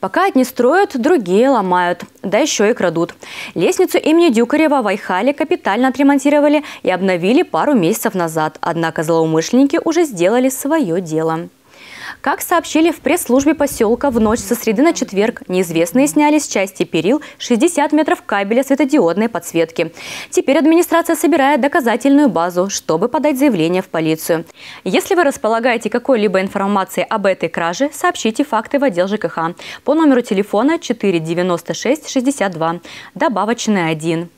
Пока одни строят, другие ломают, да еще и крадут. Лестницу имени Дюкарева в Айхале капитально отремонтировали и обновили пару месяцев назад, однако злоумышленники уже сделали свое дело. Как сообщили в пресс-службе поселка, в ночь со среды на четверг неизвестные сняли с части перил 60 метров кабеля светодиодной подсветки. Теперь администрация собирает доказательную базу, чтобы подать заявление в полицию. Если вы располагаете какой-либо информацией об этой краже, сообщите факты в отдел ЖКХ по номеру телефона 496 62, добавочный 1.